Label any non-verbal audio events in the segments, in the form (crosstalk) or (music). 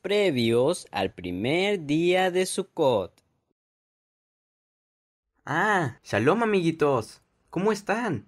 previos al primer día de Sukkot. Ah, shalom amiguitos. ¿Cómo están?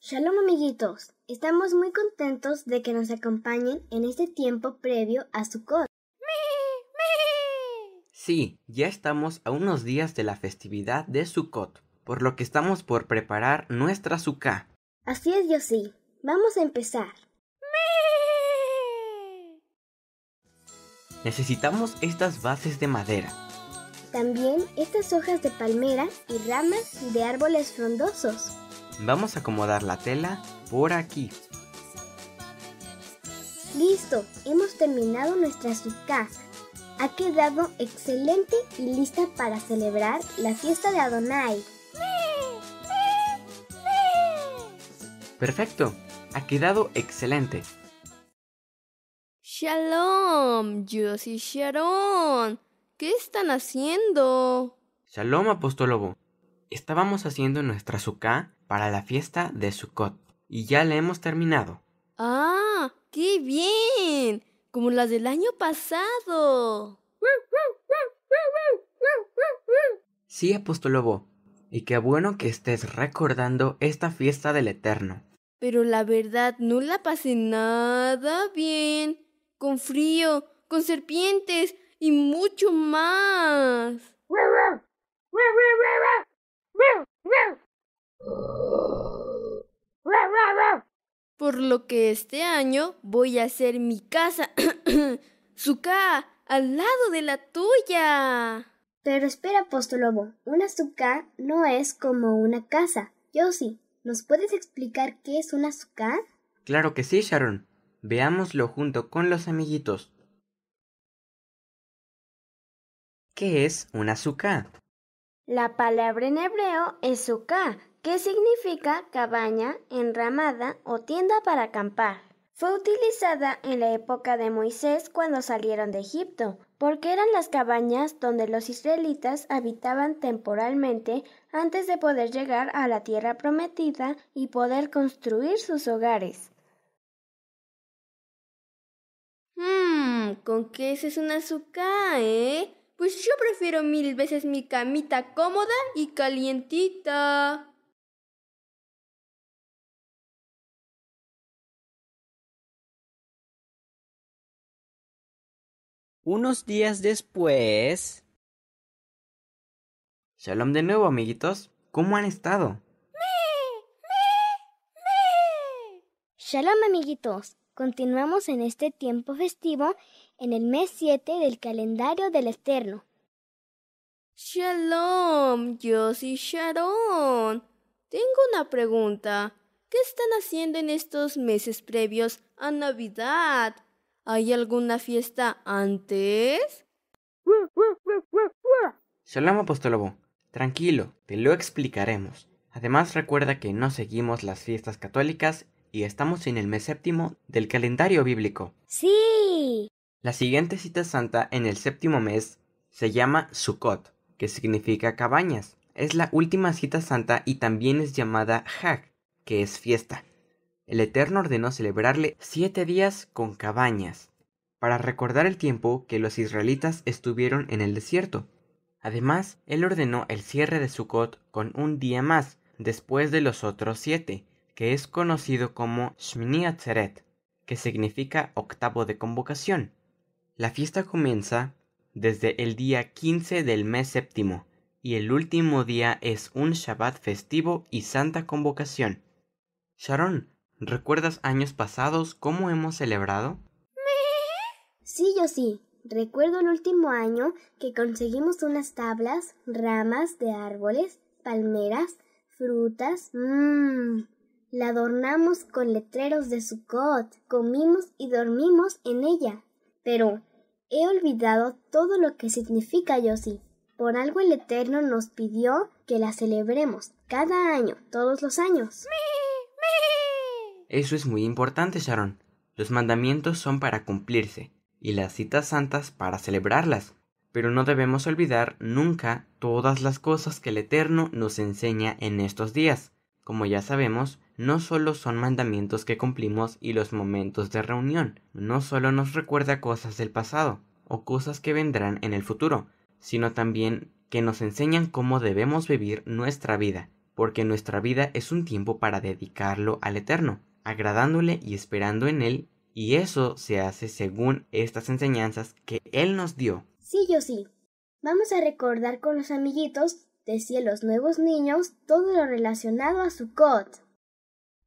Shalom amiguitos, estamos muy contentos de que nos acompañen en este tiempo previo a Sukkot. Sí, ya estamos a unos días de la festividad de Sukkot, por lo que estamos por preparar nuestra Sukkah. Así es, yo sí. Vamos a empezar. Necesitamos estas bases de madera. También estas hojas de palmera y ramas de árboles frondosos. Vamos a acomodar la tela por aquí. Listo, hemos terminado nuestra subcasa. Ha quedado excelente y lista para celebrar la fiesta de Adonai. Perfecto, ha quedado excelente. Shalom, Judas y Sharon. ¿Qué están haciendo? Shalom, apóstolobo. Estábamos haciendo nuestra suká para la fiesta de Sukkot y ya la hemos terminado. ¡Ah! ¡Qué bien! Como las del año pasado. Sí, apóstolobo. Y qué bueno que estés recordando esta fiesta del Eterno. Pero la verdad no la pasé nada bien con frío, con serpientes y mucho más. Por lo que este año voy a hacer mi casa, (coughs) Sucá, al lado de la tuya. Pero espera, Apóstolobo, una suka no es como una casa. Yo sí. ¿nos puedes explicar qué es una suka? Claro que sí, Sharon. Veámoslo junto con los amiguitos. ¿Qué es una suká? La palabra en hebreo es suká, que significa cabaña, enramada o tienda para acampar. Fue utilizada en la época de Moisés cuando salieron de Egipto, porque eran las cabañas donde los israelitas habitaban temporalmente antes de poder llegar a la tierra prometida y poder construir sus hogares. Mmm, ¿con qué ese es un azúcar, eh? Pues yo prefiero mil veces mi camita cómoda y calientita. Unos días después... Shalom de nuevo, amiguitos. ¿Cómo han estado? ¡Me! ¡Me! ¡Me! Shalom, amiguitos. Continuamos en este tiempo festivo en el mes 7 del calendario del Eterno. Shalom, yo soy Sharon. Tengo una pregunta. ¿Qué están haciendo en estos meses previos a Navidad? ¿Hay alguna fiesta antes? Shalom apostólogo! tranquilo, te lo explicaremos. Además recuerda que no seguimos las fiestas católicas y estamos en el mes séptimo del calendario bíblico. Sí. La siguiente cita santa en el séptimo mes se llama Sukkot, que significa cabañas. Es la última cita santa y también es llamada Hag, que es fiesta. El Eterno ordenó celebrarle siete días con cabañas, para recordar el tiempo que los israelitas estuvieron en el desierto. Además, él ordenó el cierre de Sukkot con un día más, después de los otros siete, que es conocido como Shmini Atzeret, que significa octavo de convocación. La fiesta comienza desde el día 15 del mes séptimo, y el último día es un Shabbat festivo y santa convocación. Sharon, ¿recuerdas años pasados cómo hemos celebrado? Sí, yo sí. Recuerdo el último año que conseguimos unas tablas, ramas de árboles, palmeras, frutas. Mm, la adornamos con letreros de su Sukkot, comimos y dormimos en ella. Pero he olvidado todo lo que significa Yossi. Por algo el Eterno nos pidió que la celebremos cada año, todos los años. Eso es muy importante, Sharon. Los mandamientos son para cumplirse y las citas santas para celebrarlas. Pero no debemos olvidar nunca todas las cosas que el Eterno nos enseña en estos días. Como ya sabemos, no solo son mandamientos que cumplimos y los momentos de reunión, no solo nos recuerda cosas del pasado o cosas que vendrán en el futuro, sino también que nos enseñan cómo debemos vivir nuestra vida, porque nuestra vida es un tiempo para dedicarlo al Eterno, agradándole y esperando en Él, y eso se hace según estas enseñanzas que Él nos dio. Sí, yo sí. Vamos a recordar con los amiguitos de Cielos Nuevos Niños todo lo relacionado a su Sukkot.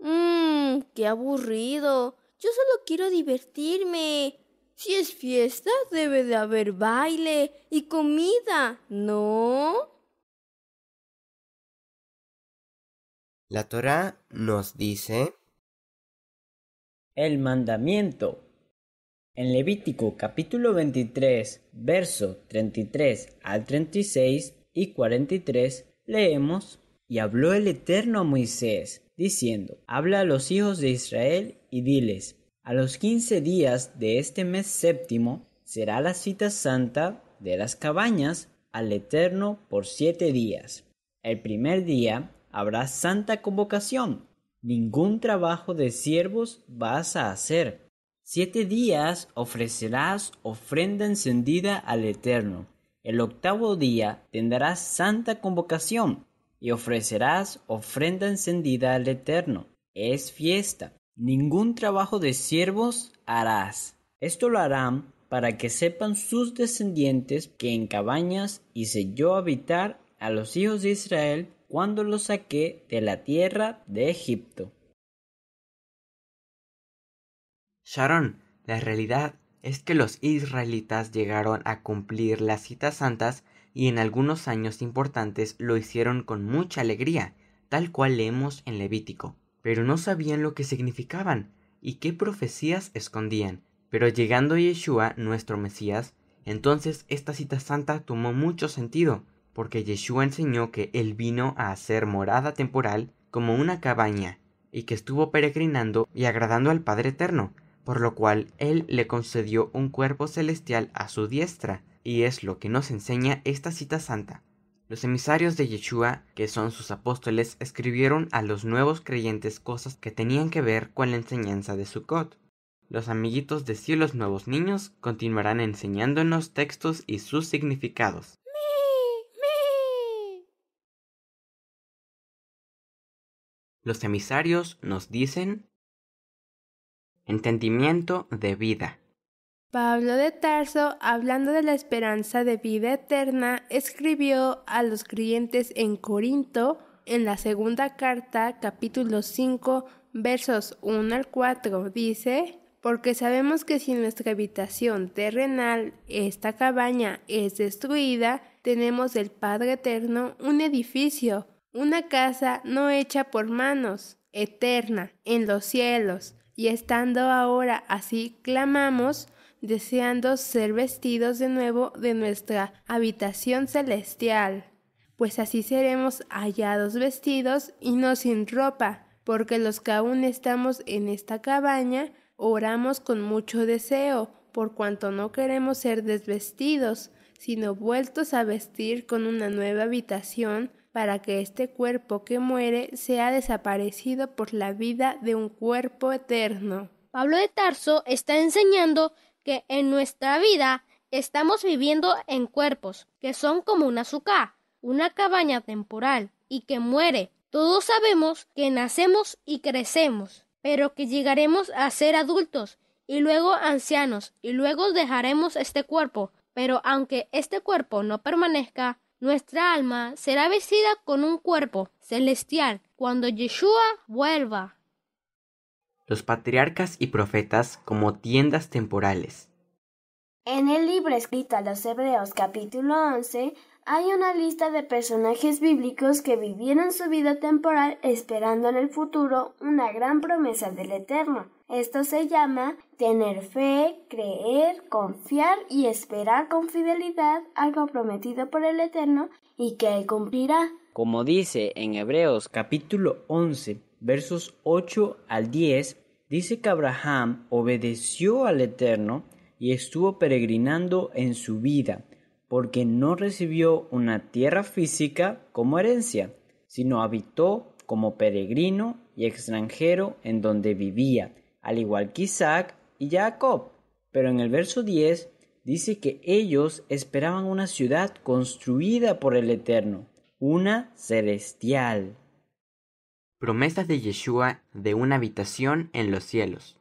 Mmm, qué aburrido. Yo solo quiero divertirme. Si es fiesta, debe de haber baile y comida, ¿no? La Torá nos dice el mandamiento. En Levítico capítulo 23, verso 33 al 36 y 43 leemos, y habló el Eterno a Moisés, diciendo, Habla a los hijos de Israel y diles, a los quince días de este mes séptimo será la cita santa de las cabañas al Eterno por siete días. El primer día habrá santa convocación. Ningún trabajo de siervos vas a hacer. Siete días ofrecerás ofrenda encendida al Eterno. El octavo día tendrás santa convocación y ofrecerás ofrenda encendida al Eterno. Es fiesta. Ningún trabajo de siervos harás. Esto lo harán para que sepan sus descendientes que en cabañas hice yo habitar a los hijos de Israel cuando los saqué de la tierra de Egipto. Sharon, la realidad es que los israelitas llegaron a cumplir las citas santas y en algunos años importantes lo hicieron con mucha alegría, tal cual leemos en Levítico. Pero no sabían lo que significaban y qué profecías escondían. Pero llegando Yeshua, nuestro Mesías, entonces esta cita santa tomó mucho sentido, porque Yeshua enseñó que él vino a hacer morada temporal como una cabaña, y que estuvo peregrinando y agradando al Padre Eterno, por lo cual él le concedió un cuerpo celestial a su diestra, y es lo que nos enseña esta cita santa. Los emisarios de Yeshua, que son sus apóstoles, escribieron a los nuevos creyentes cosas que tenían que ver con la enseñanza de Sukkot. Los amiguitos de Cielos Nuevos Niños continuarán enseñándonos textos y sus significados. Los emisarios nos dicen entendimiento de vida. Pablo de Tarso, hablando de la esperanza de vida eterna, escribió a los creyentes en Corinto, en la segunda carta, capítulo 5, versos 1 al 4, dice, porque sabemos que si nuestra habitación terrenal, esta cabaña, es destruida, tenemos del Padre Eterno un edificio, una casa no hecha por manos, eterna, en los cielos, y estando ahora así clamamos, deseando ser vestidos de nuevo de nuestra habitación celestial, pues así seremos hallados vestidos y no sin ropa, porque los que aún estamos en esta cabaña oramos con mucho deseo, por cuanto no queremos ser desvestidos, sino vueltos a vestir con una nueva habitación, para que este cuerpo que muere sea desaparecido por la vida de un cuerpo eterno. Pablo de Tarso está enseñando que en nuestra vida estamos viviendo en cuerpos que son como un azúcar, una cabaña temporal y que muere. Todos sabemos que nacemos y crecemos, pero que llegaremos a ser adultos y luego ancianos y luego dejaremos este cuerpo, pero aunque este cuerpo no permanezca, nuestra alma será vestida con un cuerpo celestial cuando Yeshua vuelva los patriarcas y profetas como tiendas temporales. En el libro escrito a los Hebreos capítulo 11 hay una lista de personajes bíblicos que vivieron su vida temporal esperando en el futuro una gran promesa del Eterno. Esto se llama tener fe, creer, confiar y esperar con fidelidad algo prometido por el Eterno y que Él cumplirá. Como dice en Hebreos capítulo 11, versos 8 al 10, dice que Abraham obedeció al Eterno y estuvo peregrinando en su vida, porque no recibió una tierra física como herencia, sino habitó como peregrino y extranjero en donde vivía, al igual que Isaac y Jacob. Pero en el verso 10 dice que ellos esperaban una ciudad construida por el Eterno, una celestial. Promesas de Yeshua de una habitación en los cielos.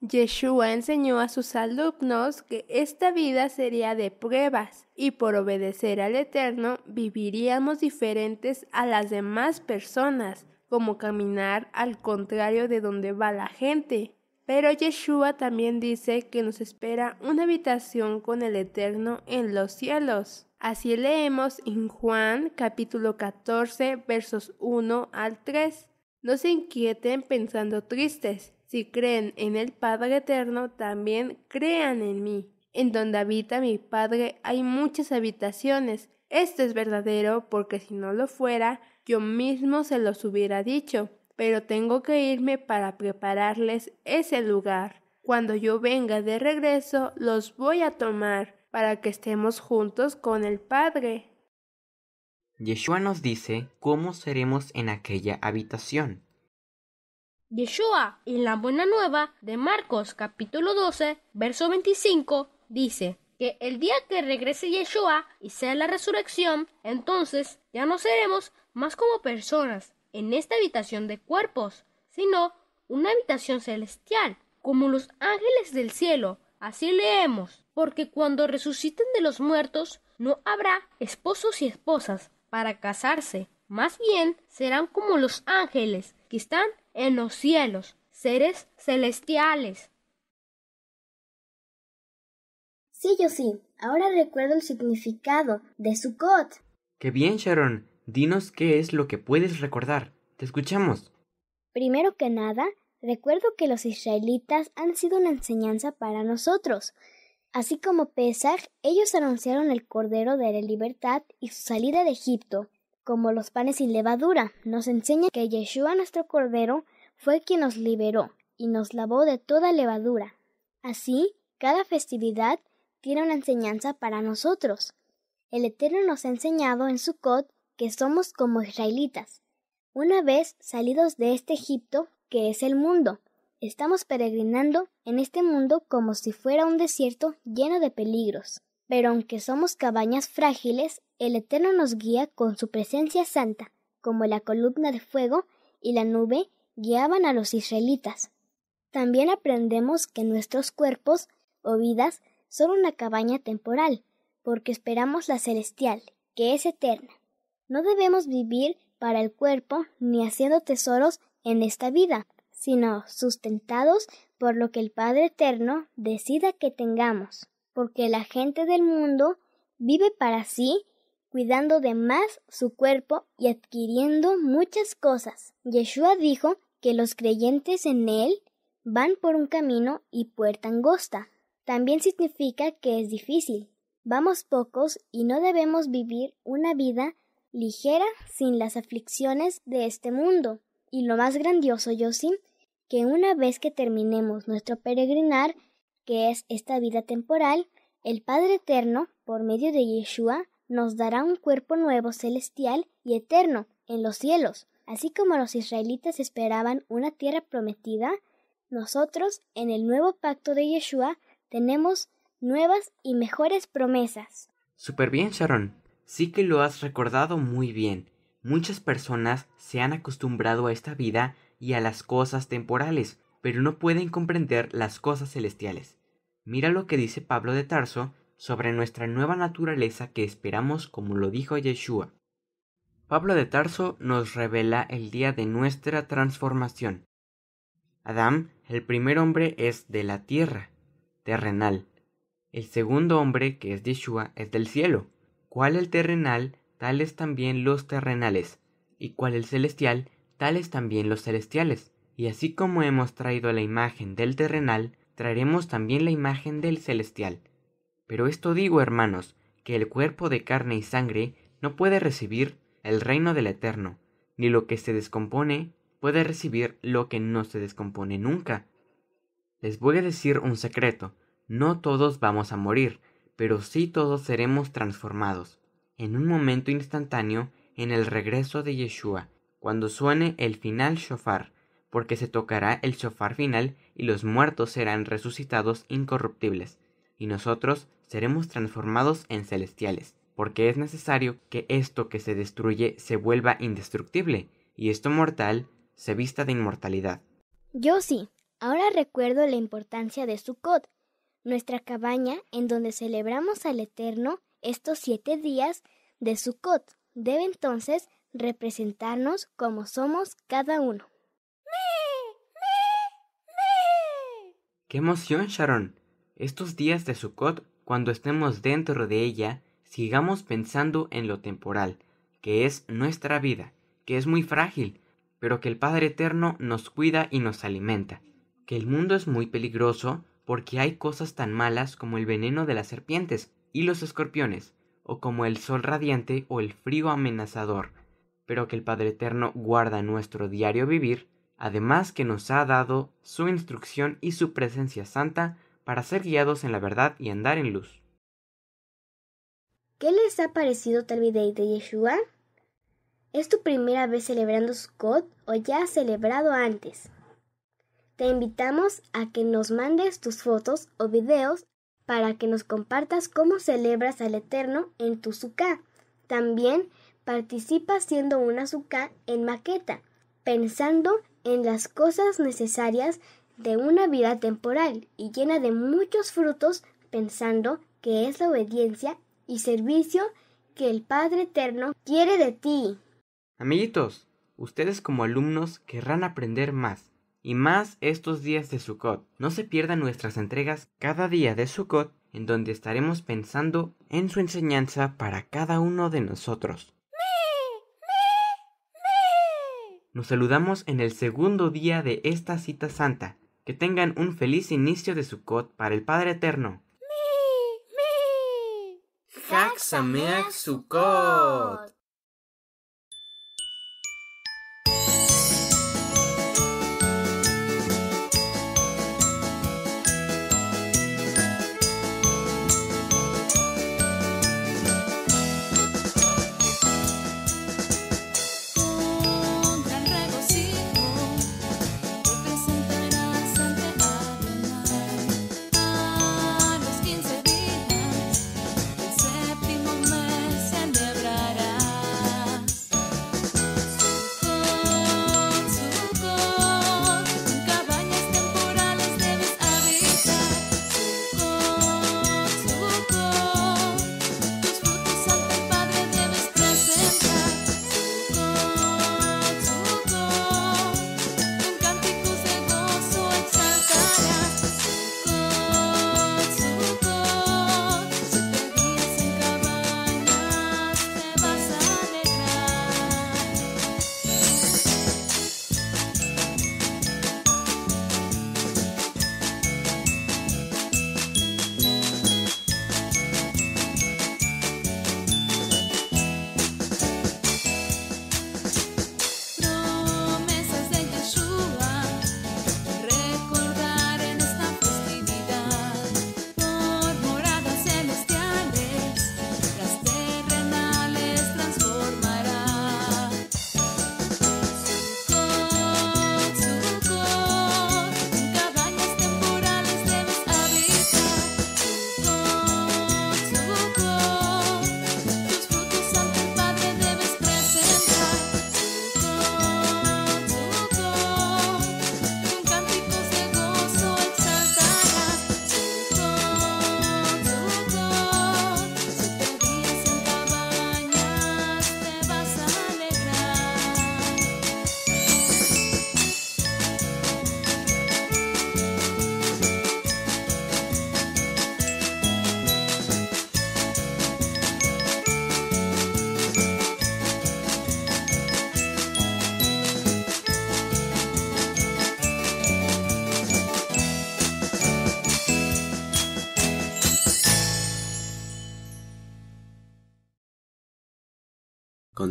Yeshua enseñó a sus alumnos que esta vida sería de pruebas y por obedecer al Eterno viviríamos diferentes a las demás personas, como caminar al contrario de donde va la gente. Pero Yeshua también dice que nos espera una habitación con el Eterno en los cielos. Así leemos en Juan capítulo 14 versos 1 al 3. No se inquieten pensando tristes. Si creen en el Padre Eterno, también crean en mí. En donde habita mi Padre hay muchas habitaciones. Esto es verdadero porque si no lo fuera, yo mismo se los hubiera dicho. Pero tengo que irme para prepararles ese lugar. Cuando yo venga de regreso, los voy a tomar para que estemos juntos con el Padre. Yeshua nos dice cómo seremos en aquella habitación. Yeshua, en la Buena Nueva de Marcos capítulo 12, verso 25, dice que el día que regrese Yeshua y sea la resurrección, entonces ya no seremos más como personas en esta habitación de cuerpos, sino una habitación celestial, como los ángeles del cielo. Así leemos porque cuando resuciten de los muertos no habrá esposos y esposas para casarse, más bien serán como los ángeles que están en los cielos, seres celestiales. Sí, yo sí, ahora recuerdo el significado de Sukkot. Qué bien, Sharon. Dinos qué es lo que puedes recordar. Te escuchamos. Primero que nada, recuerdo que los israelitas han sido una enseñanza para nosotros. Así como Pesach, ellos anunciaron el Cordero de la Libertad y su salida de Egipto, como los panes sin levadura. Nos enseña que Yeshua, nuestro Cordero, fue quien nos liberó y nos lavó de toda levadura. Así, cada festividad tiene una enseñanza para nosotros. El Eterno nos ha enseñado en Sukkot que somos como israelitas, una vez salidos de este Egipto que es el mundo, Estamos peregrinando en este mundo como si fuera un desierto lleno de peligros. Pero aunque somos cabañas frágiles, el Eterno nos guía con su presencia santa, como la columna de fuego y la nube guiaban a los israelitas. También aprendemos que nuestros cuerpos o vidas son una cabaña temporal, porque esperamos la celestial, que es eterna. No debemos vivir para el cuerpo ni haciendo tesoros en esta vida, sino sustentados por lo que el Padre Eterno decida que tengamos, porque la gente del mundo vive para sí, cuidando de más su cuerpo y adquiriendo muchas cosas. Yeshua dijo que los creyentes en Él van por un camino y puerta angosta. También significa que es difícil. Vamos pocos y no debemos vivir una vida ligera sin las aflicciones de este mundo. Y lo más grandioso, Yosin, que una vez que terminemos nuestro peregrinar, que es esta vida temporal, el Padre Eterno, por medio de Yeshua, nos dará un cuerpo nuevo celestial y eterno en los cielos. Así como los israelitas esperaban una tierra prometida, nosotros, en el nuevo pacto de Yeshua, tenemos nuevas y mejores promesas. Super bien, Sharon. Sí que lo has recordado muy bien. Muchas personas se han acostumbrado a esta vida y a las cosas temporales, pero no pueden comprender las cosas celestiales. Mira lo que dice Pablo de Tarso sobre nuestra nueva naturaleza que esperamos como lo dijo Yeshua. Pablo de Tarso nos revela el día de nuestra transformación. Adán, el primer hombre, es de la tierra, terrenal. El segundo hombre, que es Yeshua, es del cielo, ¿Cuál el terrenal tales también los terrenales, y cual el celestial, tales también los celestiales. Y así como hemos traído la imagen del terrenal, traeremos también la imagen del celestial. Pero esto digo, hermanos, que el cuerpo de carne y sangre no puede recibir el reino del eterno, ni lo que se descompone puede recibir lo que no se descompone nunca. Les voy a decir un secreto, no todos vamos a morir, pero sí todos seremos transformados en un momento instantáneo en el regreso de Yeshua, cuando suene el final shofar, porque se tocará el shofar final y los muertos serán resucitados incorruptibles, y nosotros seremos transformados en celestiales, porque es necesario que esto que se destruye se vuelva indestructible, y esto mortal se vista de inmortalidad. Yo sí, ahora recuerdo la importancia de Sukkot, nuestra cabaña en donde celebramos al Eterno estos siete días de Sukkot. Debe entonces representarnos como somos cada uno. ¡Me, me, me! ¡Qué emoción, Sharon! Estos días de Sukkot, cuando estemos dentro de ella, sigamos pensando en lo temporal, que es nuestra vida, que es muy frágil, pero que el Padre Eterno nos cuida y nos alimenta, que el mundo es muy peligroso porque hay cosas tan malas como el veneno de las serpientes, y los escorpiones, o como el sol radiante o el frío amenazador, pero que el Padre Eterno guarda nuestro diario vivir, además que nos ha dado su instrucción y su presencia santa para ser guiados en la verdad y andar en luz. ¿Qué les ha parecido tal video de Yeshua? ¿Es tu primera vez celebrando Scott o ya has celebrado antes? Te invitamos a que nos mandes tus fotos o videos para que nos compartas cómo celebras al Eterno en tu suká. También participa siendo una suká en maqueta, pensando en las cosas necesarias de una vida temporal y llena de muchos frutos, pensando que es la obediencia y servicio que el Padre Eterno quiere de ti. Amiguitos, ustedes como alumnos querrán aprender más y más estos días de Sukkot. No se pierdan nuestras entregas cada día de Sukkot, en donde estaremos pensando en su enseñanza para cada uno de nosotros. Nos saludamos en el segundo día de esta cita santa. Que tengan un feliz inicio de Sukkot para el Padre Eterno. Mi, mi. Sukkot.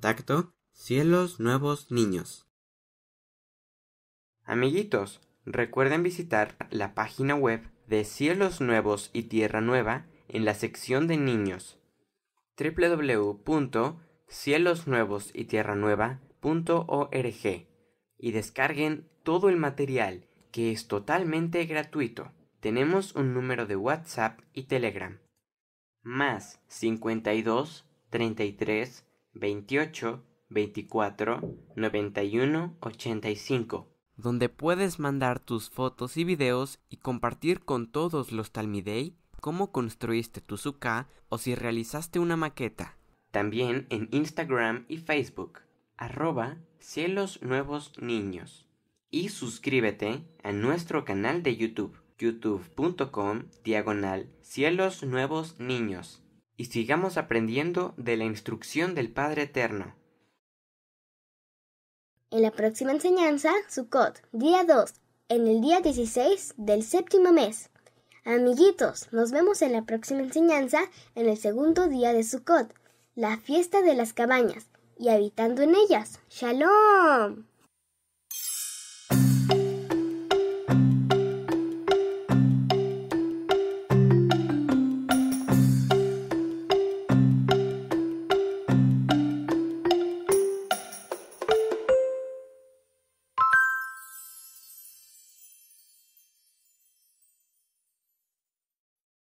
contacto Cielos Nuevos Niños. Amiguitos, recuerden visitar la página web de Cielos Nuevos y Tierra Nueva en la sección de niños www.cielosnuevosytierranueva.org y descarguen todo el material que es totalmente gratuito. Tenemos un número de WhatsApp y Telegram. Más 52 28 24 91 85, donde puedes mandar tus fotos y videos y compartir con todos los Talmidei cómo construiste tu suka o si realizaste una maqueta. También en Instagram y Facebook, arroba cielos nuevos niños. Y suscríbete a nuestro canal de YouTube, youtube.com diagonal cielos nuevos niños y sigamos aprendiendo de la instrucción del Padre Eterno. En la próxima enseñanza, Sukkot, día 2, en el día 16 del séptimo mes. Amiguitos, nos vemos en la próxima enseñanza en el segundo día de Sukkot, la fiesta de las cabañas, y habitando en ellas. ¡Shalom!